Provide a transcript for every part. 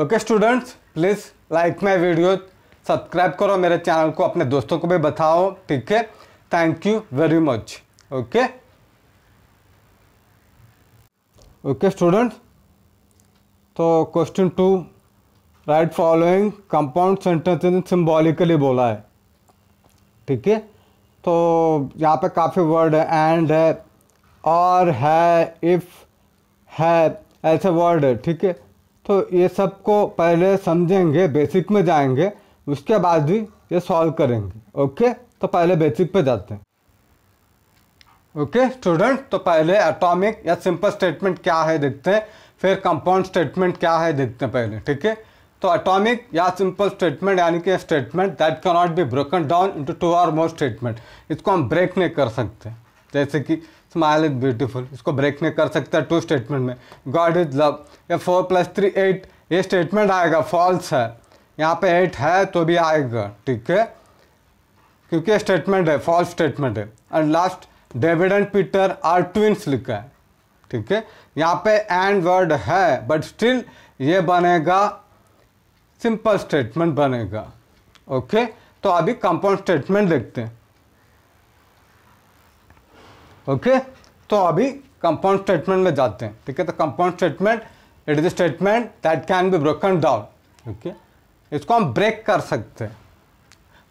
Okay students please like my video subscribe करो मेरे channel को अपने दोस्तों को भी बताओ ठीक है thank you very much okay okay students तो question two write following compound sentence in symbolically बोला है ठीक है तो यहाँ पे काफ़ी वर्ड है एंड है और है इफ़ है ऐसे वर्ड है ठीक है तो ये सब को पहले समझेंगे बेसिक में जाएंगे उसके बाद भी ये सॉल्व करेंगे ओके तो पहले बेसिक पे जाते हैं ओके स्टूडेंट तो पहले एटॉमिक या सिंपल स्टेटमेंट क्या है देखते हैं फिर कंपाउंड स्टेटमेंट क्या है देखते हैं पहले ठीक है तो एटॉमिक या सिंपल स्टेटमेंट यानी कि statement that can not be broken down into two or more statement इसको हम ब्रेक नहीं कर सकते जैसे कि स्माइल इज ब्यूटीफुल इसको ब्रेक नहीं कर सकता टू स्टेटमेंट में गॉड इज लव या फोर प्लस थ्री एट ये स्टेटमेंट आएगा फॉल्स है यहाँ पे एट है तो भी आएगा ठीक है क्योंकि ये स्टेटमेंट है फॉल्स स्टेटमेंट है and last David and Peter are twins लिखा है ठीक है यहाँ पे एंड वर्ड है बट स्टिल ये बनेगा सिंपल स्टेटमेंट बनेगा ओके तो अभी कंपाउंड स्टेटमेंट देखते हैं ओके तो अभी कंपाउंड स्टेटमेंट में जाते हैं ठीक है तो compound statement it is statement that can be broken down okay इसको हम ब्रेक कर सकते हैं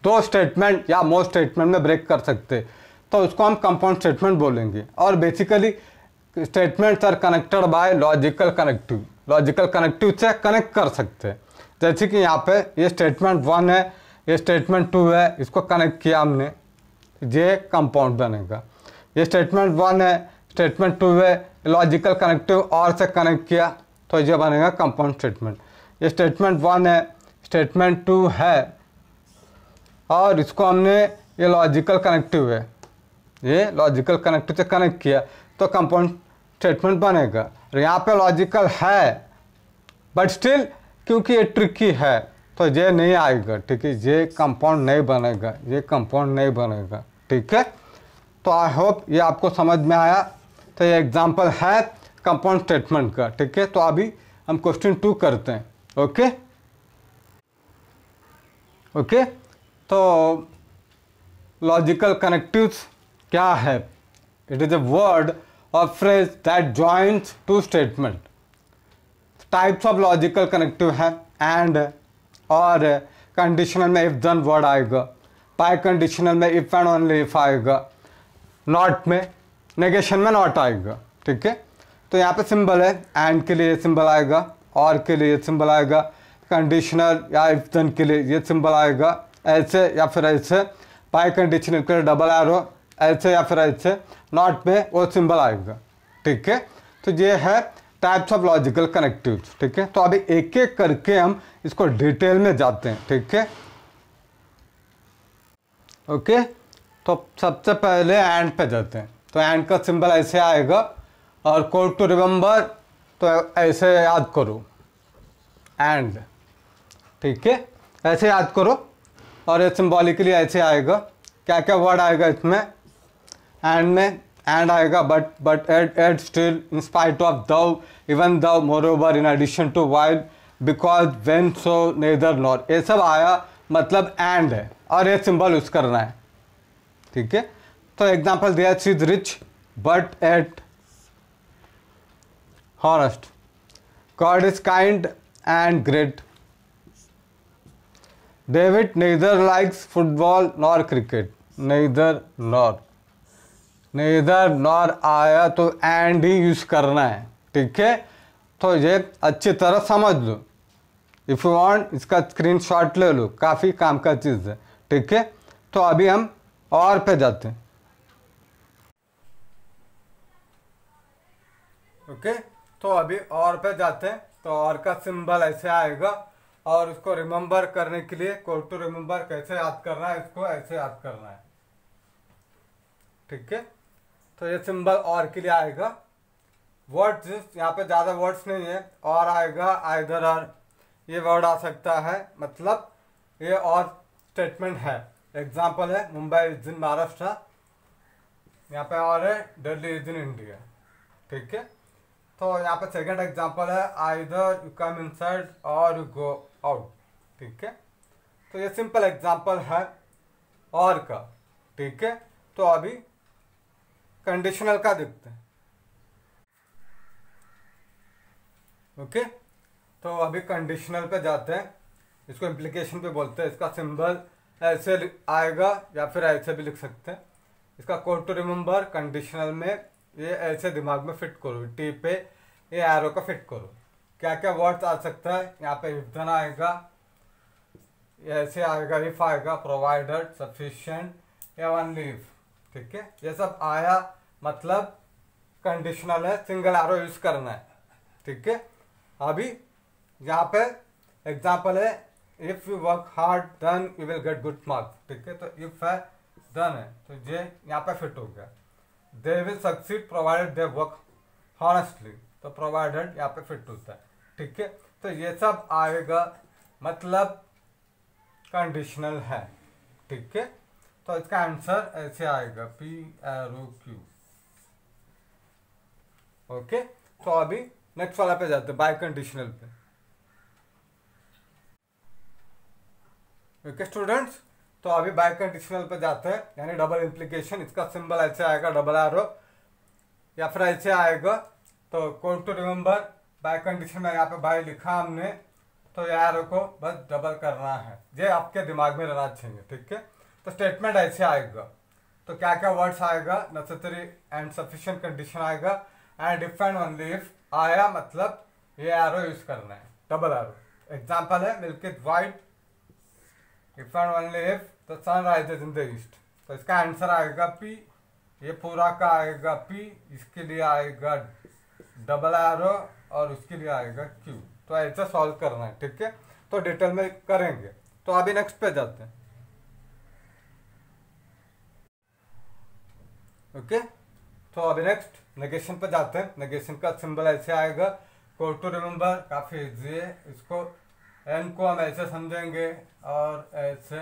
दो स्टेटमेंट या मोर स्टेटमेंट में ब्रेक कर सकते हैं तो उसको हम कंपाउंड स्टेटमेंट बोलेंगे और basically statements are connected by logical connective logical connective से कनेक्ट कर सकते हैं जैसे कि यहाँ पे ये स्टेटमेंट वन है ये स्टेटमेंट टू है इसको कनेक्ट किया हमने ये कंपाउंड बनेगा ये स्टेटमेंट वन है स्टेटमेंट टू है लॉजिकल कनेक्टिव और से कनेक्ट किया तो ये बनेगा कंपाउंड स्टेटमेंट ये स्टेटमेंट वन है स्टेटमेंट टू है और इसको हमने ये लॉजिकल कनेक्टिव है ये लॉजिकल कनेक्टिव से कनेक्ट किया तो कंपाउंड स्टेटमेंट बनेगा और यहाँ पे लॉजिकल है बट स्टिल क्योंकि ये ट्रिकी है तो ये नहीं आएगा ठीक है ये कंपाउंड नहीं बनेगा ये कंपाउंड नहीं बनेगा ठीक है तो आई होप ये आपको समझ में आया तो ये एग्जाम्पल है कंपाउंड स्टेटमेंट का ठीक है तो अभी हम क्वेश्चन टू करते हैं ओके ओके तो लॉजिकल कनेक्टिव क्या है इट इज़ अ वर्ड और phrase that joint two statement types of logical connective है एंड और कंडीशनल में इफ़ दन वर्ड आएगा बाई कंडीशनल में इफ़ एंड ओनली इफ आएगा नॉट में नेगेशन में नॉट आएगा ठीक है तो यहाँ पे सिंबल है एंड के लिए ये सिंबल आएगा और के लिए ये सिंबल आएगा कंडीशनर या इफ के लिए ये सिंबल आएगा ऐसे या फिर ऐसे बाय कंडीशनर के लिए डबल आरो ऐसे या फिर ऐसे नॉट में वो सिंबल आएगा ठीक है तो ये है टाइप्स ऑफ लॉजिकल कनेक्टिव ठीक है तो अभी एक एक करके हम इसको डिटेल में जाते हैं ठीक है ओके तो सबसे पहले एंड पे जाते हैं तो एंड का सिंबल ऐसे आएगा और कोड टू रिमेंबर तो ऐसे याद करो एंड ठीक है ऐसे याद करो और ये सिम्बॉलिकली ऐसे आएगा क्या क्या वर्ड आएगा इसमें एंड में एंड आएगा but but yet yet still in spite of though even though moreover in addition to while because when so neither nor ये सब आया मतलब एंड है और ये सिंबल यूज़ करना है ठीक है तो एग्जाम्पल दिया she is rich but at honest God is kind and great David neither likes football nor cricket neither nor neither nor आया तो एंड ही यूज करना है ठीक है तो ये अच्छी तरह समझ लो इफ़ यू वांट इसका स्क्रीनशॉट ले लो काफ़ी काम का चीज़ है ठीक है तो अभी हम और पे जाते हैं ओके okay, तो अभी और पे जाते हैं तो और का सिंबल ऐसे आएगा और उसको रिमेम्बर करने के लिए कोड टू रिमेम्बर कैसे याद करना है इसको ऐसे याद करना है ठीक है तो ये सिंबल और के लिए आएगा वर्ड्स यहाँ पे ज़्यादा वर्ड्स नहीं है और आएगा आइधर और ये वर्ड आ सकता है मतलब ये और स्टेटमेंट है एग्जाम्पल है मुंबई इज इन महाराष्ट्र यहाँ पे और है दिल्ली इज इन इंडिया ठीक है तो यहाँ पे सेकंड एग्जांपल है either you come inside और यू गो आउट ठीक है तो ये सिंपल एग्जांपल है और का ठीक है तो अभी कंडीशनल का देखते हैं ओके तो अभी कंडीशनल पे जाते हैं इसको इम्प्लीकेशन पे बोलते हैं इसका सिंबल ऐसे आएगा या फिर ऐसे भी लिख सकते हैं इसका कोड टू रिमेम्बर कंडीशनल में ये ऐसे दिमाग में फिट करो टी पे ये एरो का फिट करो क्या क्या वर्ड्स आ सकता है यहाँ पे हिफ्धन आएगा ऐसे आएगा इफ आएगा प्रोवाइडर सफिशेंट या वन लीव ठीक है ये सब आया मतलब कंडीशनल है सिंगल एरो यूज़ करना है ठीक है अभी यहाँ पे एग्जांपल है if you work hard then you will get good marks ठीक है तो इफ है देन है तो ये यहाँ पे फिट हो गया they will succeed provided they work honestly तो प्रोवाइडेड यहाँ पे फिट होता है ठीक है तो ये सब आएगा मतलब कंडीशनल है ठीक है तो इसका आंसर ऐसे आएगा P R O Q okay तो अभी नेक्स्ट वाला पे जाते हैं बाय कंडीशनल पे ओके स्टूडेंट्स तो अभी बाय कंडीशनल पर जाते हैं यानी डबल इम्प्लीकेशन इसका सिंबल ऐसे आएगा डबल आर या फिर ऐसे आएगा तो कौन टू रिमेंबर बाय कंडीशन में यहाँ पे बाय लिखा हमने तो यार को बस डबल करना है ये आपके दिमाग में रहना चाहिए ठीक है तो स्टेटमेंट ऐसे आएगा तो क्या क्या वर्ड्स आएगा नेसेसरी एंड सफिशियंट कंडीशन आएगा एंड डिफेंड ऑन इफ आया मतलब ये ओ यूज करना है डबल ओ एग्जाम्पल है milk is white if and only if तो sunrise rise in the east तो इसका आंसर आएगा पी ये पूरा का आएगा पी इसके लिए आएगा डबल आरो और उसके लिए आएगा क्यू तो ऐसा सॉल्व करना है ठीक है तो डिटेल में करेंगे तो अभी नेक्स्ट पे जाते हैं ओके तो अभी नेक्स्ट नेगेशन पे जाते हैं नेगेशन का सिंबल ऐसे आएगा कोर्ट टू रिमेंबर काफ़ी इजी है इसको एन को हम ऐसे समझेंगे और ऐसे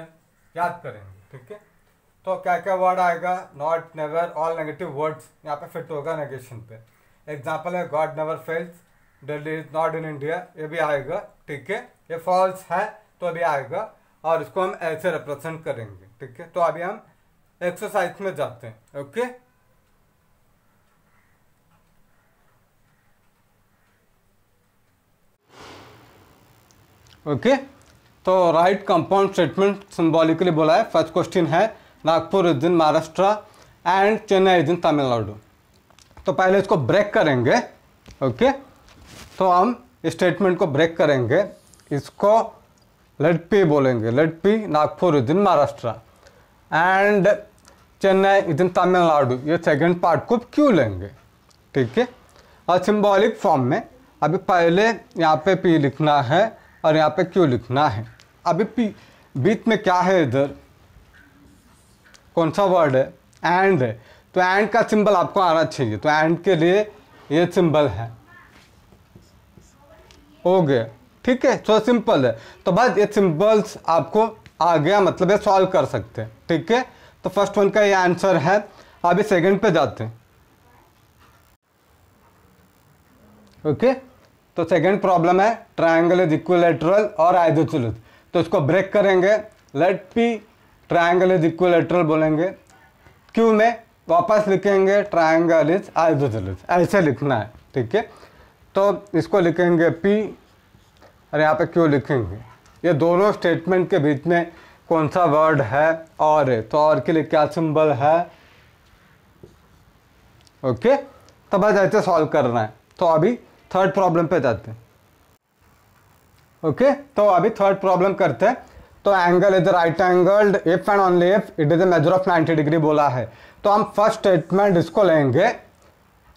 याद करेंगे ठीक है तो क्या क्या वर्ड आएगा not never all negative words यहाँ पे फिट तो होगा नेगेशन पे एग्जाम्पल है God never fails Delhi is not in India ये भी आएगा ठीक है ये फॉल्स है तो अभी आएगा और इसको हम ऐसे रिप्रेजेंट करेंगे ठीक है तो अभी हम एक्सरसाइज में जाते हैं ओके ओके तो राइट कंपाउंड स्टेटमेंट सिम्बॉलिकली बोला है फर्स्ट क्वेश्चन है Nagpur is in Maharashtra and Chennai is in Tamil Nadu तो पहले इसको ब्रेक करेंगे ओके तो हम स्टेटमेंट को ब्रेक करेंगे इसको लेट पी बोलेंगे let P Nagpur is in Maharashtra and Chennai is in Tamil Nadu ये सेकंड पार्ट को क्यों लेंगे ठीक है और सिम्बॉलिक फॉर्म में अभी पहले यहाँ पे पी लिखना है और यहाँ पे क्यों लिखना है अभी पी बीच में क्या है इधर कौन सा वर्ड है एंड है तो एंड का सिंबल आपको आना चाहिए तो एंड के लिए ये सिंबल है हो गया ठीक है सो सिंपल है तो बस ये सिंबल्स आपको आ गया मतलब ये सॉल्व कर सकते हैं ठीक है तो फर्स्ट वन का ये आंसर है अभी सेकंड पे जाते हैं ओके okay? तो सेकेंड प्रॉब्लम है ट्राइंगल इज इक्वलेटरल और आइजोचुलस तो इसको ब्रेक करेंगे let P triangle is equilateral बोलेंगे क्यू में वापस लिखेंगे ट्राइंगल इज आइजोचुलस ऐसे लिखना है ठीक है तो इसको लिखेंगे पी और यहाँ पे क्यू लिखेंगे ये दोनों स्टेटमेंट के बीच में कौन सा वर्ड है और है। तो और के लिए क्या सिंबल है ओके तो बस ऐसे सॉल्व करना है तो अभी थर्ड प्रॉब्लम पे जाते हैं ओके तो अभी थर्ड प्रॉब्लम करते हैं तो angle is right angled if and only if it is a measure of 90 degree बोला है तो हम फर्स्ट स्टेटमेंट इसको लेंगे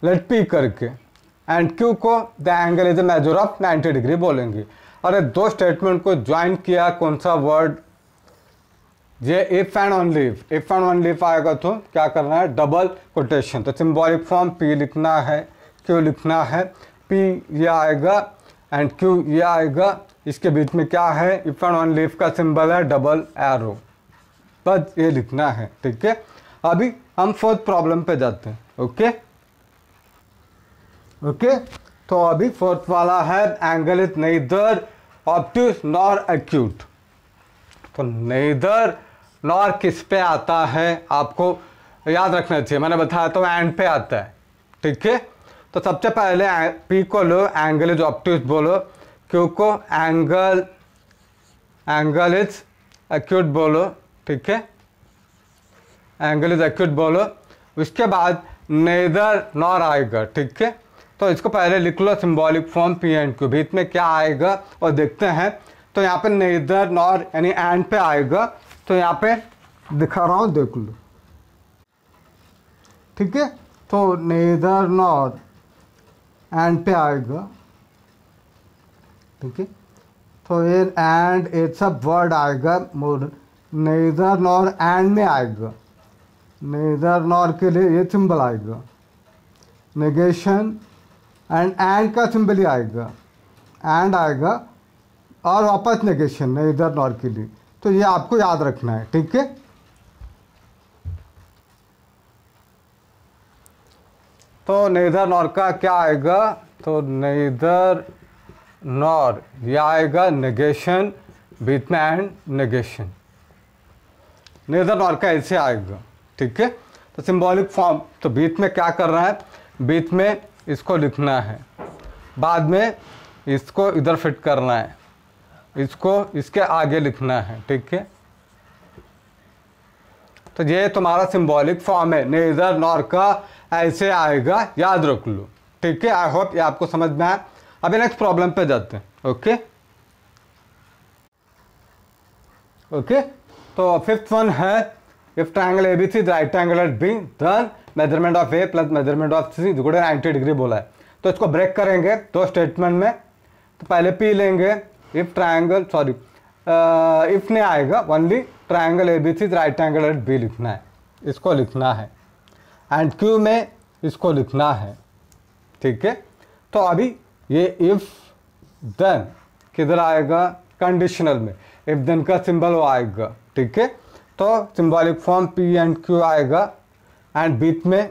लेट पी करके एंड क्यू को the angle is a measure of 90 degree बोलेंगे अरे दो स्टेटमेंट को ज्वाइन किया कौन सा वर्ड ये if and only if if and only if आएगा तो क्या करना है डबल कोटेशन तो सिम्बॉलिक फॉर्म पी लिखना है क्यू लिखना है पी ये आएगा एंड क्यू ये आएगा इसके बीच में क्या है इफ एंड ऑन लीफ का सिंबल है डबल एरो बस ये लिखना है ठीक है अभी हम फोर्थ प्रॉब्लम पे जाते हैं ओके ओके तो अभी फोर्थ वाला है angle is neither obtuse nor acute तो नईदर नॉर किस पे आता है आपको याद रखना चाहिए मैंने बताया तो एंड पे आता है ठीक है तो सबसे पहले पी को लो एंगल इज ऑप्टिस बोलो क्यू को एंगल एंगल इज एक्यूट बोलो ठीक है एंगल इज एक्यूट बोलो उसके बाद नेदर नॉर आएगा ठीक है तो इसको पहले लिख लो symbolic form P and Q भीत में क्या आएगा और देखते हैं तो यहाँ पे नेदर नॉर यानी एंड पे आएगा तो यहाँ पे दिखा रहा हूँ देख लो ठीक है तो नेदर नॉर एंड पे आएगा ठीक है तो ये एंड एक सब वर्ड आएगा मोर नेदर नॉर एंड में आएगा नेदर नॉर के लिए ये सिंबल आएगा नेगेशन एंड एंड का सिंबल ही आएगा एंड आएगा और वापस नेगेशन नेदर नॉर के लिए तो ये आपको याद रखना है ठीक है तो नेदर नॉर का क्या आएगा तो नेदर नॉर यह आएगा नेगेशन विथ में एंड नेगेशन नेदर नॉर का ऐसे आएगा ठीक है तो सिंबॉलिक फॉर्म तो बीच में क्या कर रहा है बीच में इसको लिखना है बाद में इसको इधर फिट करना है इसको इसके आगे लिखना है ठीक है तो ये तुम्हारा सिंबॉलिक फॉर्म है नेदर नॉर का ऐसे आएगा याद रख लो ठीक है आई होप ये आपको समझ में आए अभी नेक्स्ट प्रॉब्लम पे जाते हैं ओके ओके तो फिफ्थ वन है if triangle A B C right triangle at B then measurement of A plus measurement of C गुड़े नाइन्टी डिग्री बोला है तो इसको ब्रेक करेंगे दो स्टेटमेंट में तो पहले पी लेंगे इफ ट्राइंगल सॉरी इफ नहीं आएगा only triangle A B C right triangle at B लिखना है इसको लिखना है एंड क्यू में इसको लिखना है ठीक है तो अभी ये इफ़ देन किधर आएगा कंडीशनल में इफ देन का सिंबल वो आएगा ठीक है तो symbolic form P and Q आएगा एंड बीच में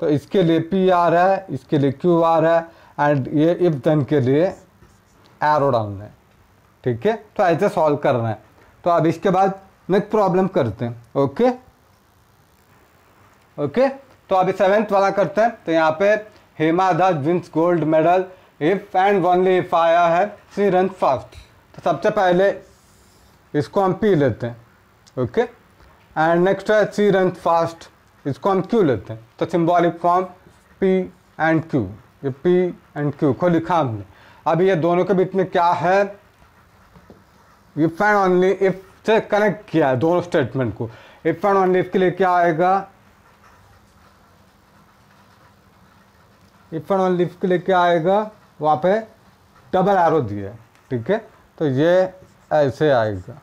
तो इसके लिए पी आ रहा है इसके लिए क्यू आ रहा है एंड ये इफ देन के लिए एरो डाउन है ठीक है तो ऐसे सॉल्व करना है तो अब इसके बाद नेक्स्ट प्रॉब्लम करते हैं ओके ओके तो अभी सेवेंथ वाला करते हैं तो यहाँ पे Hema Das wins gold medal if and only if आया है थ्री रन फास्ट तो सबसे पहले इसको हम पी लेते हैं ओके एंड नेक्स्ट है थ्री रन फास्ट इसको हम क्यू लेते हैं तो symbolic form P and Q ये पी एंड क्यू को लिखा हमने अभी ये दोनों के बीच में क्या है इफ एंड ओनली इफ से कनेक्ट किया है दोनों स्टेटमेंट को इफ एंड ओनली इफ के लिए क्या आएगा इफन ऑन लिफ्ट लेके आएगा वहाँ पे डबल आरो दिया ठीक है तो ये ऐसे आएगा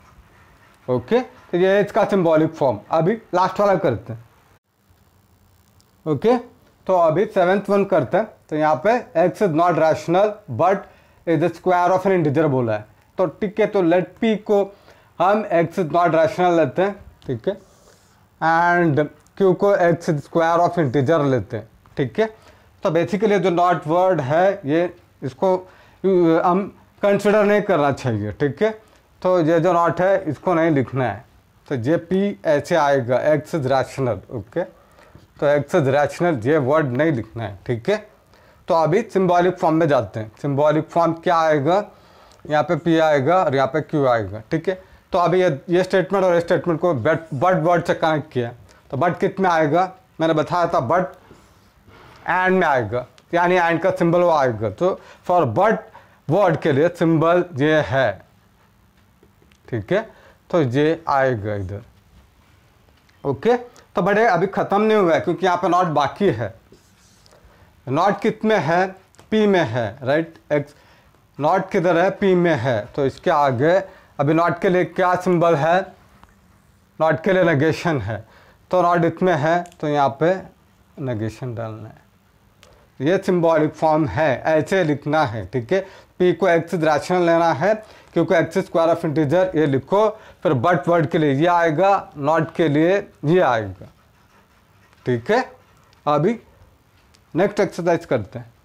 ओके तो ये इसका सिम्बॉलिक फॉर्म अभी लास्ट वाला करते हैं ओके तो अभी सेवेंथ वन करते हैं तो यहाँ पे x is not rational but is the square of an integer बोला है तो ठीक है तो लेट पी को हम एक्स इज नॉट रैशनल लेते हैं ठीक है एंड क्यू को एक्स स्क्वायर ऑफ इंटीजर लेते हैं ठीक है तो बेसिकली जो नॉट वर्ड है ये इसको हम कंसिडर नहीं करना चाहिए ठीक है तो ये जो नॉट है इसको नहीं लिखना है तो जे पी ऐसे आएगा एक्स इज रैशनल ओके तो एक्स इज रैशनल ये वर्ड नहीं लिखना है ठीक है तो अभी सिम्बॉलिक फॉर्म में जाते हैं सिम्बॉलिक फॉर्म क्या आएगा यहाँ पे पी आएगा और यहाँ पे क्यू आएगा ठीक है तो अभी ये ये स्टेटमेंट और ये स्टेटमेंट को बट बट वर्ड से कनेक्ट किया तो बट कित में आएगा मैंने बताया था बट एंड में आएगा यानी एंड का सिंबल वो आएगा तो फॉर बट वर्ड के लिए सिंबल ये है ठीक है तो ये आएगा इधर ओके तो बड़े अभी ख़त्म नहीं हुआ है क्योंकि यहाँ पे नॉट बाकी है नॉट कित में है पी में है राइट एक्स नॉट किधर है पी में है तो इसके आगे अभी नॉट के लिए क्या सिंबल है नॉट के लिए नगेशन है तो नॉट इतने है तो यहाँ पे नगेशन डालना है ये सिम्बॉलिक फॉर्म है ऐसे लिखना है ठीक है पी को एक्स राशनल लेना है क्योंकि एक्स स्क्वायर ऑफ इंटीजर ये लिखो फिर बट वर्ड के लिए ये आएगा नॉट के लिए ये आएगा ठीक है अभी नेक्स्ट एक्सरसाइज करते हैं